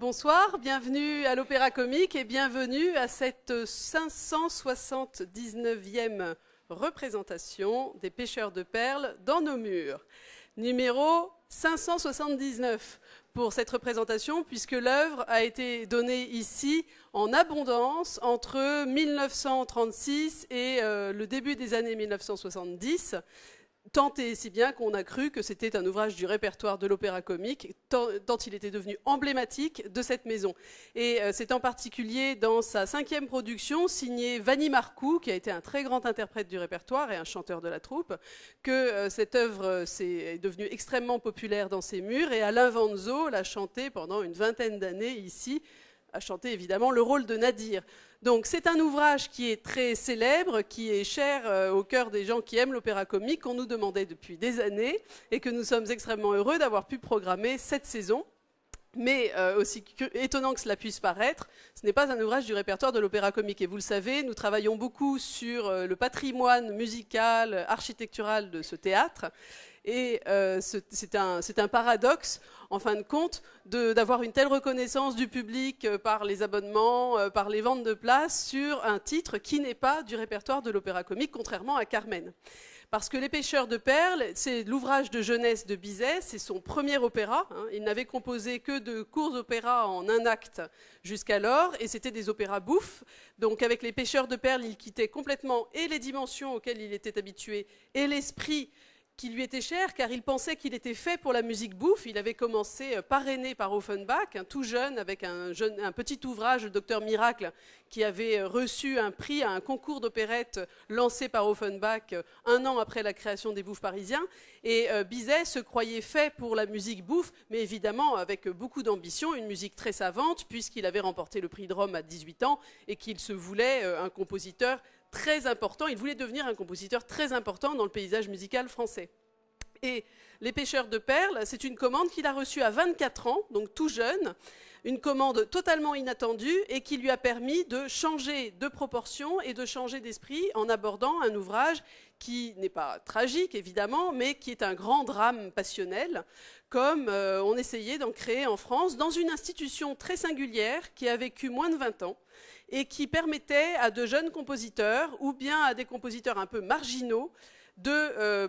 Bonsoir, bienvenue à l'Opéra Comique et bienvenue à cette 579e représentation des pêcheurs de perles dans nos murs. Numéro 579 pour cette représentation puisque l'œuvre a été donnée ici en abondance entre 1936 et euh, le début des années 1970. Tant et si bien qu'on a cru que c'était un ouvrage du répertoire de l'opéra comique, tant, il était devenu emblématique de cette maison. Et euh, c'est en particulier dans sa cinquième production, signée Vanny Marcou, qui a été un très grand interprète du répertoire et un chanteur de la troupe, que euh, cette œuvre euh, s'est devenue extrêmement populaire dans ses murs. Et Alain Vanzo l'a chantée pendant une vingtaine d'années ici, à chanter évidemment le rôle de Nadir. Donc c'est un ouvrage qui est très célèbre, qui est cher euh, au cœur des gens qui aiment l'opéra comique, qu'on nous demandait depuis des années, et que nous sommes extrêmement heureux d'avoir pu programmer cette saison. Mais euh, aussi étonnant que cela puisse paraître, ce n'est pas un ouvrage du répertoire de l'opéra comique. Et vous le savez, nous travaillons beaucoup sur euh, le patrimoine musical, architectural de ce théâtre. Et euh, c'est un, paradoxe, en fin de compte, d'avoir une telle reconnaissance du public euh, par les abonnements, euh, par les ventes de places, sur un titre qui n'est pas du répertoire de l'opéra comique, contrairement à Carmen. Parce que Les Pêcheurs de Perles, c'est l'ouvrage de jeunesse de Bizet, c'est son premier opéra. Hein. il n'avait composé que de courts opéras en un acte jusqu'alors, et c'était des opéras bouffes. Donc avec Les Pêcheurs de Perles, il quittait complètement et les dimensions auxquelles il était habitué, et l'esprit qui lui était cher car il pensait qu'il était fait pour la musique bouffe. Il avait commencé euh, parrainé par Offenbach, un tout jeune, avec un, petit ouvrage, le Docteur Miracle, qui avait euh, reçu un prix à un concours d'opérette euh, lancé par Offenbach un an après la création des bouffes parisiens. Et Bizet se croyait fait pour la musique bouffe, mais évidemment avec beaucoup d'ambition, une musique très savante, puisqu'il avait remporté le prix de Rome à 18 ans et qu'il se voulait un compositeur très important. Il voulait devenir un compositeur très important dans le paysage musical français. Et Les pêcheurs de perles, c'est une commande qu'il a reçue à 24 ans, donc tout jeune, une commande totalement inattendue et qui lui a permis de changer de proportion et de changer d'esprit en abordant un ouvrage qui n'est pas tragique évidemment, mais qui est un grand drame passionnel, comme euh, on essayait d'en créer en France dans une institution très singulière qui a vécu moins de 20 ans et qui permettait à de jeunes compositeurs ou bien à des compositeurs un peu marginaux de euh,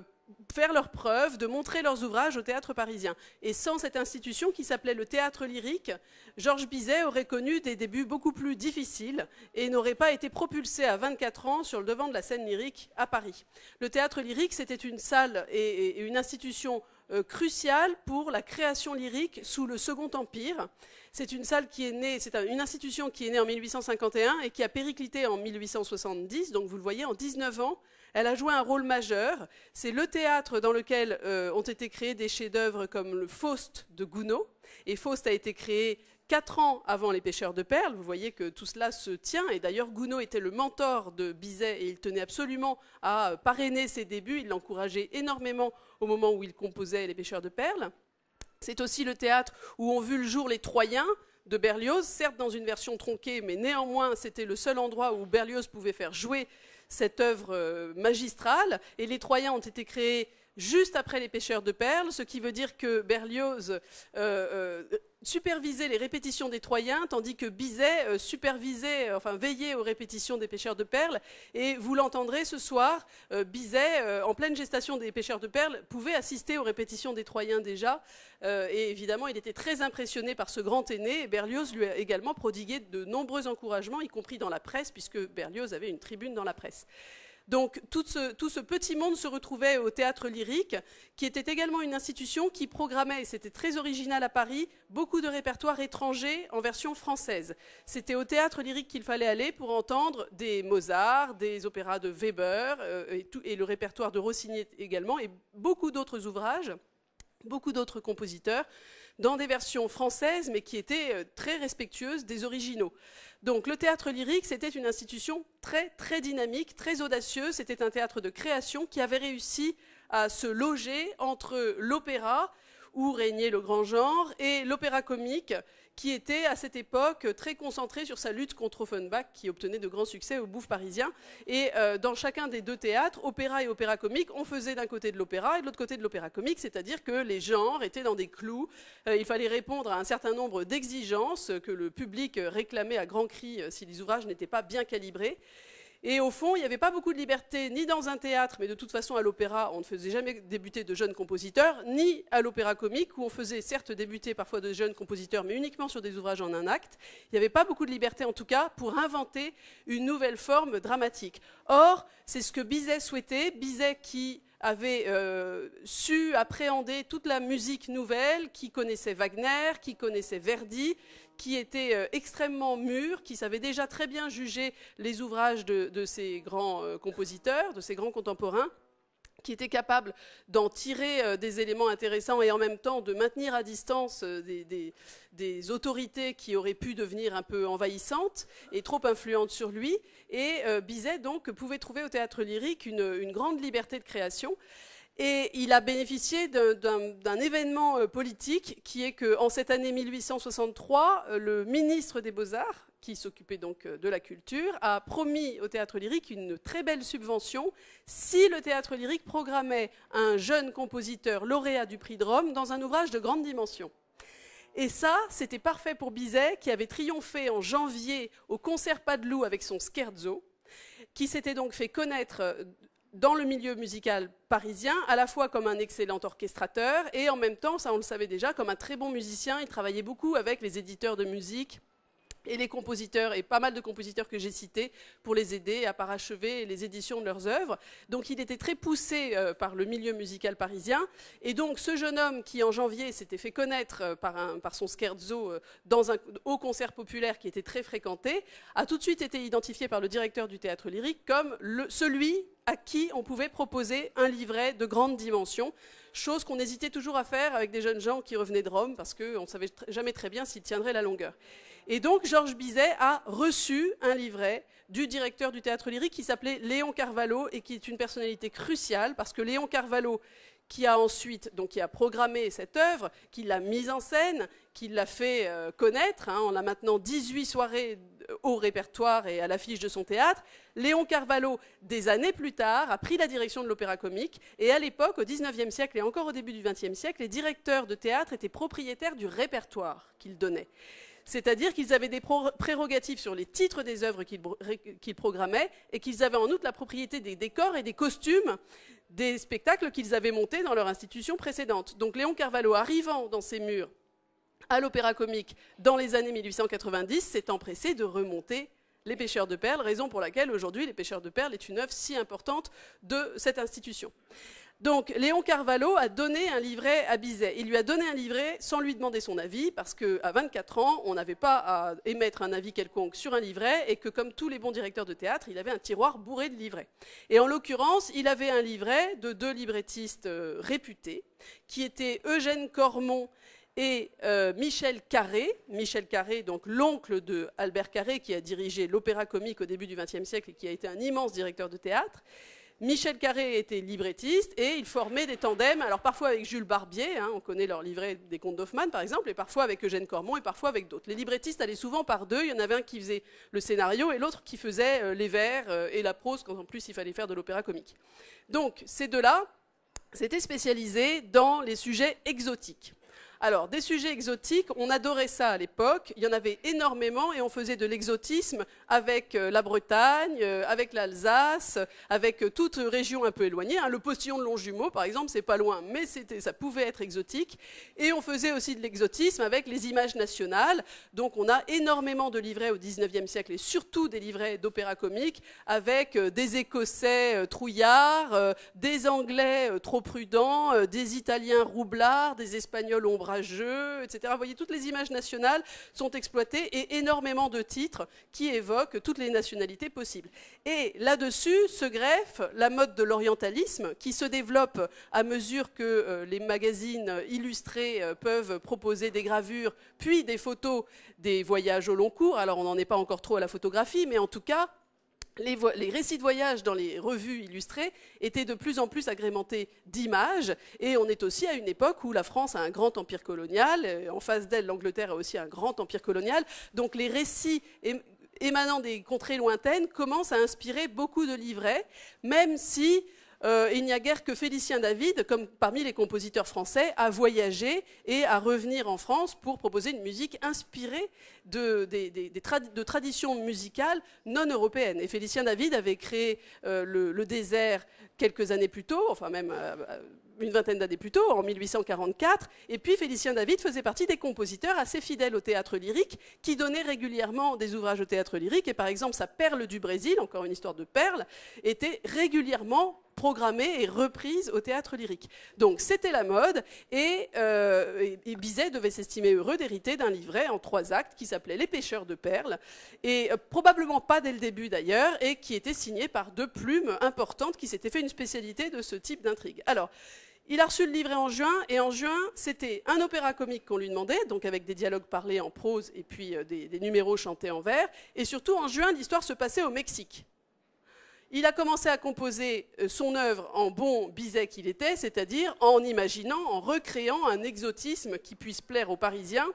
faire leurs preuves, de montrer leurs ouvrages au théâtre parisien. Et sans cette institution qui s'appelait le théâtre lyrique, Georges Bizet aurait connu des débuts beaucoup plus difficiles et n'aurait pas été propulsé à 24 ans sur le devant de la scène lyrique à Paris. Le théâtre lyrique, c'était une salle et une institution euh, cruciale pour la création lyrique sous le Second Empire. C'est une salle qui est née, c'est une institution qui est née en 1851 et qui a périclité en 1870. Donc vous le voyez, en 19 ans, elle a joué un rôle majeur. C'est le théâtre dans lequel euh, ont été créés des chefs-d'œuvre comme le Faust de Gounod. Et Faust a été créé Quatre ans avant les pêcheurs de perles, vous voyez que tout cela se tient, et d'ailleurs Gounod était le mentor de Bizet et il tenait absolument à parrainer ses débuts, il l'encourageait énormément au moment où il composait les pêcheurs de perles. C'est aussi le théâtre où ont vu le jour les Troyens de Berlioz, certes dans une version tronquée, mais néanmoins c'était le seul endroit où Berlioz pouvait faire jouer cette œuvre euh, magistrale, et les Troyens ont été créés juste après les pêcheurs de perles, ce qui veut dire que Berlioz euh, euh, supervisait les répétitions des Troyens, tandis que Bizet euh, supervisait, enfin veillait aux répétitions des pêcheurs de perles. Et vous l'entendrez ce soir, Bizet, en pleine gestation des pêcheurs de perles, pouvait assister aux répétitions des Troyens déjà. et évidemment, il était très impressionné par ce grand aîné. Berlioz lui a également prodigué de nombreux encouragements, y compris dans la presse, puisque Berlioz avait une tribune dans la presse. Donc tout ce, petit monde se retrouvait au théâtre lyrique, qui était également une institution qui programmait, et c'était très original à Paris, beaucoup de répertoires étrangers en version française. C'était au théâtre lyrique qu'il fallait aller pour entendre des Mozart, des opéras de Weber, euh, et, et le répertoire de Rossini également, et beaucoup d'autres ouvrages, beaucoup d'autres compositeurs dans des versions françaises, mais qui étaient euh, très respectueuses des originaux. Donc le théâtre lyrique, c'était une institution très, très dynamique, très audacieuse. C'était un théâtre de création qui avait réussi à se loger entre l'opéra, où régnait le grand genre, et l'opéra comique, qui était à cette époque très concentré sur sa lutte contre Offenbach, qui obtenait de grands succès au Bouffe parisien. Et euh, dans chacun des deux théâtres, opéra et opéra comique, on faisait d'un côté de l'opéra et de l'autre côté de l'opéra comique, c'est-à-dire que les genres étaient dans des clous. Euh, il fallait répondre à un certain nombre d'exigences que le public réclamait à grands cris euh, si les ouvrages n'étaient pas bien calibrés. Et au fond, il n'y avait pas beaucoup de liberté, ni dans un théâtre, mais de toute façon à l'opéra, on ne faisait jamais débuter de jeunes compositeurs, ni à l'opéra comique, où on faisait certes débuter parfois de jeunes compositeurs, mais uniquement sur des ouvrages en un acte. Il n'y avait pas beaucoup de liberté, en tout cas, pour inventer une nouvelle forme dramatique. Or, c'est ce que Bizet souhaitait, Bizet qui avait euh, su appréhender toute la musique nouvelle, qui connaissait Wagner, qui connaissait Verdi, qui était euh, extrêmement mûr, qui savait déjà très bien juger les ouvrages de, ses ces grands euh, compositeurs, de ces grands contemporains qui était capable d'en tirer euh, des éléments intéressants et en même temps de maintenir à distance euh, des, autorités qui auraient pu devenir un peu envahissantes et trop influentes sur lui. Et euh, Bizet donc pouvait trouver au théâtre lyrique une grande liberté de création. Et il a bénéficié d'un événement euh, politique qui est qu'en cette année 1863, euh, le ministre des Beaux-Arts, qui s'occupait donc euh, de la culture, a promis au théâtre lyrique une très belle subvention si le théâtre lyrique programmait un jeune compositeur lauréat du prix de Rome dans un ouvrage de grande dimension. Et ça, c'était parfait pour Bizet, qui avait triomphé en janvier au concert Padeloup avec son Scherzo, qui s'était donc fait connaître dans le milieu musical parisien, à la fois comme un excellent orchestrateur et en même temps, ça on le savait déjà, comme un très bon musicien. Il travaillait beaucoup avec les éditeurs de musique, et les compositeurs, et pas mal de compositeurs que j'ai cités, pour les aider à parachever les éditions de leurs œuvres. Donc il était très poussé euh, par le milieu musical parisien. Et donc ce jeune homme qui, en janvier, s'était fait connaître euh, par, son scherzo euh, dans un haut concert populaire qui était très fréquenté, a tout de suite été identifié par le directeur du théâtre lyrique comme celui à qui on pouvait proposer un livret de grande dimension, chose qu'on hésitait toujours à faire avec des jeunes gens qui revenaient de Rome, parce qu'on ne savait jamais très bien s'ils tiendraient la longueur. Et donc Georges Bizet a reçu un livret du directeur du théâtre lyrique qui s'appelait Léon Carvalho et qui est une personnalité cruciale parce que Léon Carvalho, qui a ensuite, donc qui a programmé cette œuvre, qui l'a mise en scène, qui l'a fait euh, connaître. Hein, on a maintenant 18 soirées au répertoire et à l'affiche de son théâtre. Léon Carvalho, des années plus tard, a pris la direction de l'opéra comique. Et à l'époque, au 19e siècle et encore au début du 20 siècle, les directeurs de théâtre étaient propriétaires du répertoire qu'ils donnaient c'est-à-dire qu'ils avaient des prérogatives sur les titres des œuvres qu'ils programmaient et qu'ils avaient en outre la propriété des décors et des costumes des spectacles qu'ils avaient montés dans leur institution précédente. Donc Léon Carvalho arrivant dans ces murs à l'opéra comique dans les années 1890 s'est empressé de remonter les pêcheurs de perles, raison pour laquelle aujourd'hui les pêcheurs de perles est une œuvre si importante de cette institution. Donc, Léon Carvalho a donné un livret à Bizet. Il lui a donné un livret sans lui demander son avis, parce qu'à 24 ans, on n'avait pas à émettre un avis quelconque sur un livret, et que comme tous les bons directeurs de théâtre, il avait un tiroir bourré de livrets. Et en l'occurrence, il avait un livret de deux librettistes euh, réputés, qui étaient Eugène Cormon et euh, Michel Carré, Michel Carré, donc l'oncle de Albert Carré, qui a dirigé l'opéra comique au début du XXe siècle et qui a été un immense directeur de théâtre. Michel Carré était librettiste et il formait des tandems, alors parfois avec Jules Barbier, hein, on connaît leur livret des contes d'Hoffmann par exemple, et parfois avec Eugène Cormont et parfois avec d'autres. Les librettistes allaient souvent par deux, il y en avait un qui faisait le scénario et l'autre qui faisait euh, les vers euh, et la prose quand en plus il fallait faire de l'opéra comique. Donc ces deux-là s'étaient spécialisés dans les sujets exotiques. Alors, des sujets exotiques, on adorait ça à l'époque, il y en avait énormément et on faisait de l'exotisme avec euh, la Bretagne, euh, avec l'Alsace, avec euh, toute région un peu éloignée. Hein. Le postillon de Longjumeau, par exemple, c'est pas loin, mais ça pouvait être exotique. Et on faisait aussi de l'exotisme avec les images nationales. Donc, on a énormément de livrets au 19e siècle et surtout des livrets d'opéra comique avec des Écossais trouillards, des Anglais trop prudents, des Italiens roublards, des Espagnols ombres orageux, etc. Vous voyez, toutes les images nationales sont exploitées et énormément de titres qui évoquent toutes les nationalités possibles. Et là-dessus se greffe la mode de l'orientalisme qui se développe à mesure que euh, les magazines illustrés euh, peuvent proposer des gravures, puis des photos des voyages au long cours. Alors on n'en est pas encore trop à la photographie, mais en tout cas, les, récits de voyage dans les revues illustrées étaient de plus en plus agrémentés d'images, et on est aussi à une époque où la France a un grand empire colonial, euh, en face d'elle l'Angleterre a aussi un grand empire colonial, donc les récits émanant des contrées lointaines commencent à inspirer beaucoup de livrets, même si euh, il n'y a guère que Félicien David, comme parmi les compositeurs français, à voyager et à revenir en France pour proposer une musique inspirée de, traditions musicales non européennes. Et Félicien David avait créé euh, le, désert quelques années plus tôt, enfin même euh, une vingtaine d'années plus tôt, en 1844. Et puis Félicien David faisait partie des compositeurs assez fidèles au théâtre lyrique, qui donnaient régulièrement des ouvrages au théâtre lyrique. Et par exemple, sa Perle du Brésil, encore une histoire de perles, était régulièrement programmée et reprise au théâtre lyrique. Donc c'était la mode euh, et, Bizet devait s'estimer heureux d'hériter d'un livret en trois actes qui s'appelait Les pêcheurs de perles et euh, probablement pas dès le début d'ailleurs et qui était signé par deux plumes importantes qui s'étaient fait une spécialité de ce type d'intrigue. Alors il a reçu le livret en juin, et en juin, c'était un opéra comique qu'on lui demandait, donc avec des dialogues parlés en prose et puis euh, des, des numéros chantés en vers. Et surtout, en juin, l'histoire se passait au Mexique il a commencé à composer euh, son œuvre en bon bizet qu'il était, c'est-à-dire en imaginant, en recréant un exotisme qui puisse plaire aux Parisiens.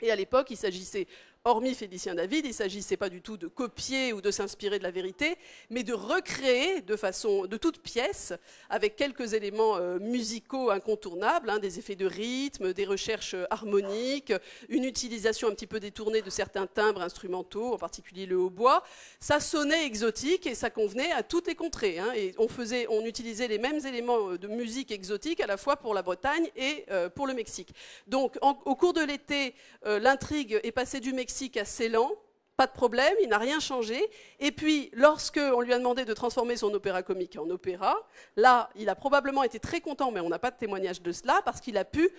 Et à l'époque, il s'agissait hormis Félicien David, il ne s'agissait pas du tout de copier ou de s'inspirer de la vérité, mais de recréer de façon, de toute pièce, avec quelques éléments euh, musicaux incontournables, hein, des effets de rythme, des recherches euh, harmoniques, une utilisation un petit peu détournée de certains timbres instrumentaux, en particulier le hautbois. Ça sonnait exotique et ça convenait à toutes les contrées. Hein, et on faisait, on utilisait les mêmes éléments euh, de musique exotique à la fois pour la Bretagne et pour le Mexique. Donc, au cours de l'été, l'intrigue est passée du Mexique dyslexique assez lent, pas de problème, il n'a rien changé. Et puis, lorsque lui a demandé de transformer son opéra comique en opéra, là, il a probablement été très content, mais on n'a pas de témoignage de cela, parce qu'il a pu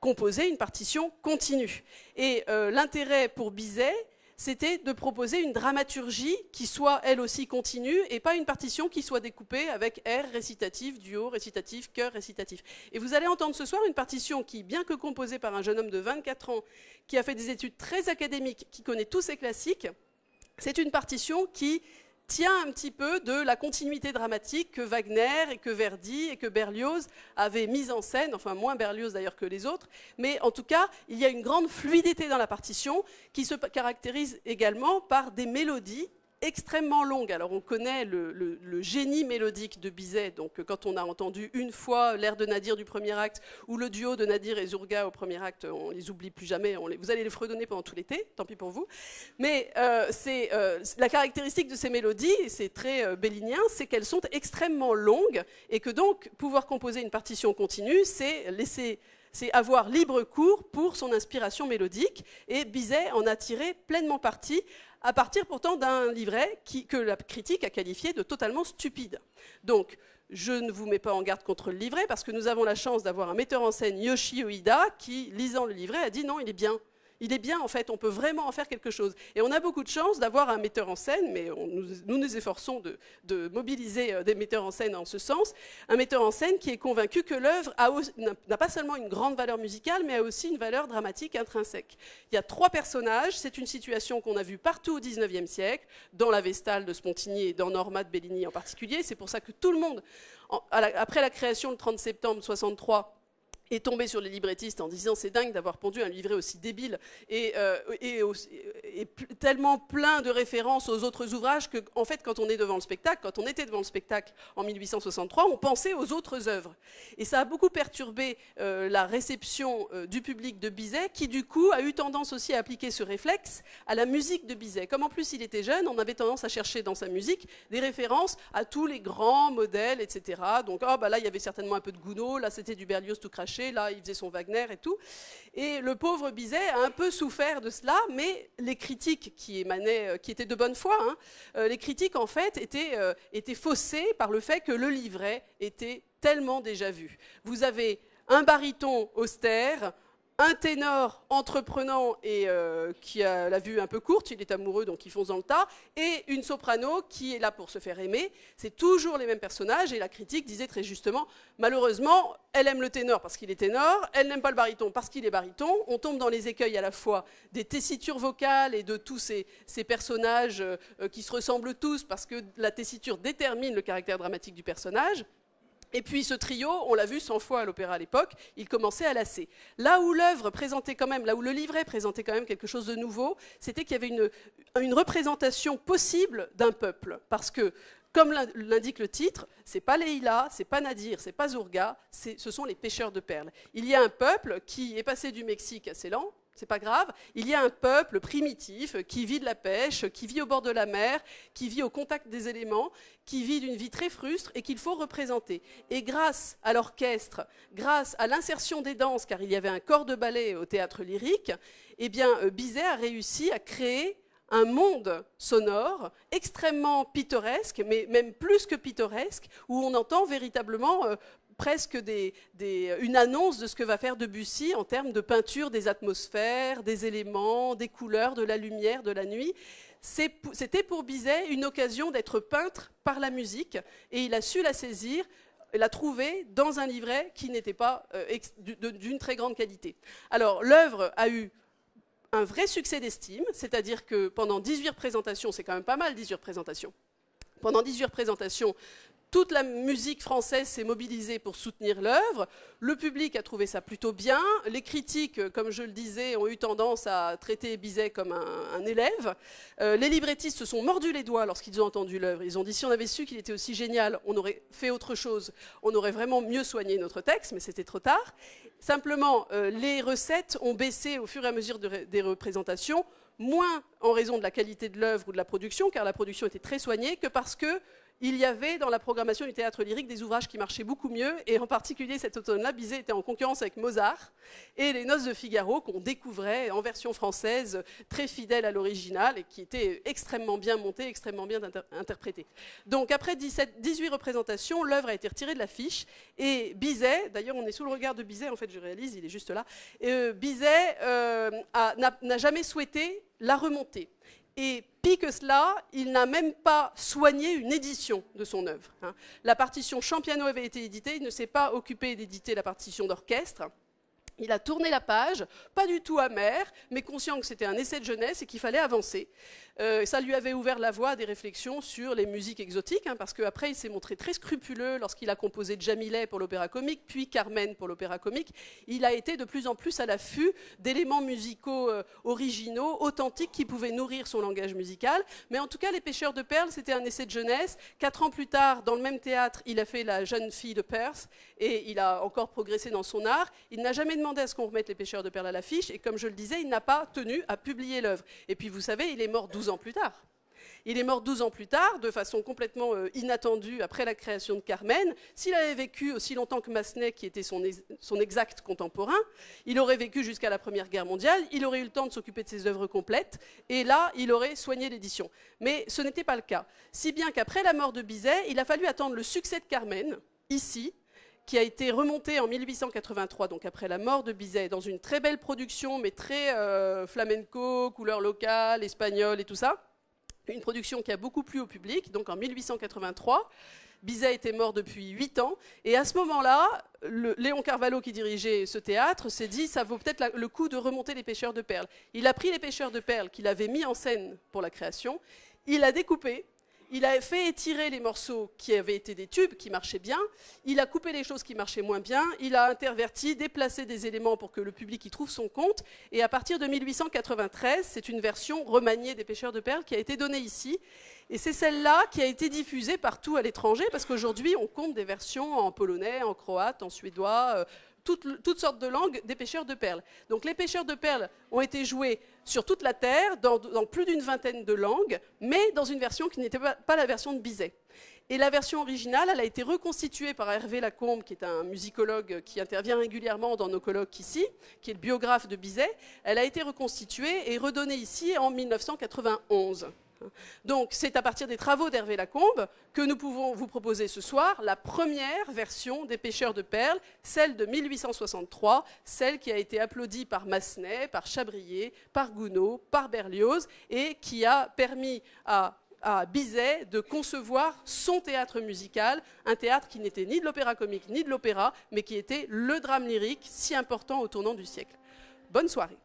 composer une partition continue. Et euh, l'intérêt pour Bizet, c'était de proposer une dramaturgie qui soit elle aussi continue et pas une partition qui soit découpée avec air, récitatif, duo, récitatif, chœur, récitatif. Et vous allez entendre ce soir une partition qui, bien que composée par un jeune homme de 24 ans, qui a fait des études très académiques, qui connaît tous ses classiques, c'est une partition qui tient un petit peu de la continuité dramatique que Wagner et que Verdi et que Berlioz avaient mise en scène, enfin moins Berlioz d'ailleurs que les autres, mais en tout cas, il y a une grande fluidité dans la partition qui se caractérise également par des mélodies extrêmement longue. Alors on connaît le, génie mélodique de Bizet, donc euh, quand on a entendu une fois l'air de Nadir du premier acte ou le duo de Nadir et Zurga au premier acte, on les oublie plus jamais, vous allez les fredonner pendant tout l'été, tant pis pour vous. Mais euh, euh, c'est la caractéristique de ces mélodies, et c'est très bellinien, c'est qu'elles sont extrêmement longues et que donc pouvoir composer une partition continue, c'est laisser c'est avoir libre cours pour son inspiration mélodique, et Bizet en a tiré pleinement parti, à partir pourtant d'un livret que la critique a qualifié de totalement stupide. Donc, je ne vous mets pas en garde contre le livret, parce que nous avons la chance d'avoir un metteur en scène, Yoshi Oida, qui, lisant le livret, a dit non, il est bien il est bien en fait, on peut vraiment en faire quelque chose. Et on a beaucoup de chance d'avoir un metteur en scène, mais nous, nous, efforçons de, mobiliser euh, des metteurs en scène en ce sens, un metteur en scène qui est convaincu que l'œuvre n'a pas seulement une grande valeur musicale, mais a aussi une valeur dramatique intrinsèque. Il y a trois personnages, c'est une situation qu'on a vue partout au XIXe siècle, dans la Vestale de Spontini et dans Norma de Bellini en particulier, c'est pour ça que tout le monde, après la création le 30 septembre 1963, est tombé sur les librettistes en disant c'est dingue d'avoir pondu un livret aussi débile et, euh, et, tellement plein de références aux autres ouvrages que, en fait, quand on est devant le spectacle, quand on était devant le spectacle en 1863, on pensait aux autres œuvres. Et ça a beaucoup perturbé euh, la réception euh, du public de Bizet, qui du coup a eu tendance aussi à appliquer ce réflexe à la musique de Bizet. Comme en plus il était jeune, on avait tendance à chercher dans sa musique des références à tous les grands modèles, etc. Donc, oh, bah là, il y avait certainement un peu de Gounod, là, c'était du Berlioz tout craché là, il faisait son Wagner et tout. Et le pauvre Bizet a un peu souffert de cela, mais les critiques qui émanaient, euh, qui étaient de bonne foi, hein, euh, les critiques, en fait, étaient, euh, étaient faussées par le fait que le livret était tellement déjà vu. Vous avez un baryton austère, un ténor entreprenant et euh, qui a la vue un peu courte, il est amoureux donc il fonce dans le tas, et une soprano qui est là pour se faire aimer. C'est toujours les mêmes personnages et la critique disait très justement, malheureusement, elle aime le ténor parce qu'il est ténor, elle n'aime pas le baryton parce qu'il est baryton. On tombe dans les écueils à la fois des tessitures vocales et de tous ces, personnages euh, euh, qui se ressemblent tous parce que la tessiture détermine le caractère dramatique du personnage. Et puis ce trio, on l'a vu 100 fois à l'opéra à l'époque, il commençait à lasser. Là où l'œuvre présentait quand même, là où le livret présentait quand même quelque chose de nouveau, c'était qu'il y avait une, représentation possible d'un peuple. Parce que, comme l'indique le titre, c'est pas Leïla, c'est pas Nadir, c'est pas Zurga, ce sont les pêcheurs de perles. Il y a un peuple qui est passé du Mexique à Ceylan, c'est pas grave. Il y a un peuple primitif qui vit de la pêche, qui vit au bord de la mer, qui vit au contact des éléments, qui vit d'une vie très frustre et qu'il faut représenter. Et grâce à l'orchestre, grâce à l'insertion des danses, car il y avait un corps de ballet au théâtre lyrique, eh euh, Bizet a réussi à créer un monde sonore extrêmement pittoresque, mais même plus que pittoresque, où on entend véritablement euh, presque une annonce de ce que va faire Debussy en termes de peinture des atmosphères, des éléments, des couleurs, de la lumière, de la nuit. C'était pour Bizet une occasion d'être peintre par la musique et il a su la saisir l'a trouver dans un livret qui n'était pas euh, d'une très grande qualité. Alors l'œuvre a eu un vrai succès d'estime, c'est-à-dire que pendant 18 représentations, c'est quand même pas mal 18 représentations, pendant 18 représentations, toute la musique française s'est mobilisée pour soutenir l'œuvre. Le public a trouvé ça plutôt bien. Les critiques, euh, comme je le disais, ont eu tendance à traiter Bizet comme un, élève. Euh, les librettistes se sont mordus les doigts lorsqu'ils ont entendu l'œuvre. Ils ont dit si on avait su qu'il était aussi génial, on aurait fait autre chose. On aurait vraiment mieux soigné notre texte, mais c'était trop tard. Simplement, euh, les recettes ont baissé au fur et à mesure des représentations moins en raison de la qualité de l'œuvre ou de la production, car la production était très soignée, que parce que il y avait dans la programmation du théâtre lyrique des ouvrages qui marchaient beaucoup mieux, et en particulier cet automne-là, Bizet était en concurrence avec Mozart, et les Noces de Figaro, qu'on découvrait en version française, très fidèle à l'original, et qui était extrêmement bien montée, extrêmement bien interprétée. Donc après 17, 18 représentations, l'œuvre a été retirée de l'affiche, et Bizet, d'ailleurs on est sous le regard de Bizet, en fait je réalise, il est juste là, euh, Bizet euh, n'a jamais souhaité la remonter. Et pis que cela, il n'a même pas soigné une édition de son œuvre. Hein. La partition Champiano avait été éditée, il ne s'est pas occupé d'éditer la partition d'orchestre. Il a tourné la page, pas du tout amer, mais conscient que c'était un essai de jeunesse et qu'il fallait avancer. Euh, ça lui avait ouvert la voie à des réflexions sur les musiques exotiques, hein, parce qu'après, il s'est montré très scrupuleux lorsqu'il a composé Jamilet pour l'opéra comique, puis Carmen pour l'opéra comique. Il a été de plus en plus à l'affût d'éléments musicaux euh, originaux, authentiques, qui pouvaient nourrir son langage musical. Mais en tout cas, Les Pêcheurs de Perles, c'était un essai de jeunesse. Quatre ans plus tard, dans le même théâtre, il a fait La jeune fille de Perth, et il a encore progressé dans son art. Il n'a jamais demandé à ce qu'on remette Les Pêcheurs de Perles à l'affiche, et comme je le disais, il n'a pas tenu à publier l'œuvre. Et puis, vous savez, il est mort ans plus tard. Il est mort 12 ans plus tard, de façon complètement euh, inattendue, après la création de Carmen. S'il avait vécu aussi longtemps que Massenet, qui était son exact contemporain, il aurait vécu jusqu'à la Première Guerre mondiale, il aurait eu le temps de s'occuper de ses œuvres complètes, et là, il aurait soigné l'édition. Mais ce n'était pas le cas. Si bien qu'après la mort de Bizet, il a fallu attendre le succès de Carmen, ici, qui a été remonté en 1883, donc après la mort de Bizet, dans une très belle production, mais très euh, flamenco, couleur locale, espagnole et tout ça. Une production qui a beaucoup plu au public, donc en 1883. Bizet était mort depuis 8 ans. Et à ce moment-là, Léon Carvalho, qui dirigeait ce théâtre, s'est dit ça vaut peut-être le coup de remonter les pêcheurs de perles. Il a pris les pêcheurs de perles qu'il avait mis en scène pour la création, il a découpé il a fait étirer les morceaux qui avaient été des tubes, qui marchaient bien. Il a coupé les choses qui marchaient moins bien. Il a interverti, déplacé des éléments pour que le public y trouve son compte. Et à partir de 1893, c'est une version remaniée des Pêcheurs de Perles qui a été donnée ici. Et c'est celle-là qui a été diffusée partout à l'étranger, parce qu'aujourd'hui, on compte des versions en polonais, en croate, en suédois, euh, toutes, sortes de langues des pêcheurs de perles. Donc les pêcheurs de perles ont été joués sur toute la Terre, dans, plus d'une vingtaine de langues, mais dans une version qui n'était pas, pas, la version de Bizet. Et la version originale, elle a été reconstituée par Hervé Lacombe, qui est un musicologue qui intervient régulièrement dans nos colloques ici, qui est le biographe de Bizet. Elle a été reconstituée et redonnée ici en 1991. Donc c'est à partir des travaux d'Hervé Lacombe que nous pouvons vous proposer ce soir la première version des pêcheurs de perles, celle de 1863, celle qui a été applaudie par Massenet, par Chabrier, par Gounod, par Berlioz et qui a permis à à Bizet de concevoir son théâtre musical, un théâtre qui n'était ni de l'opéra comique ni de l'opéra, mais qui était le drame lyrique si important au tournant du siècle. Bonne soirée.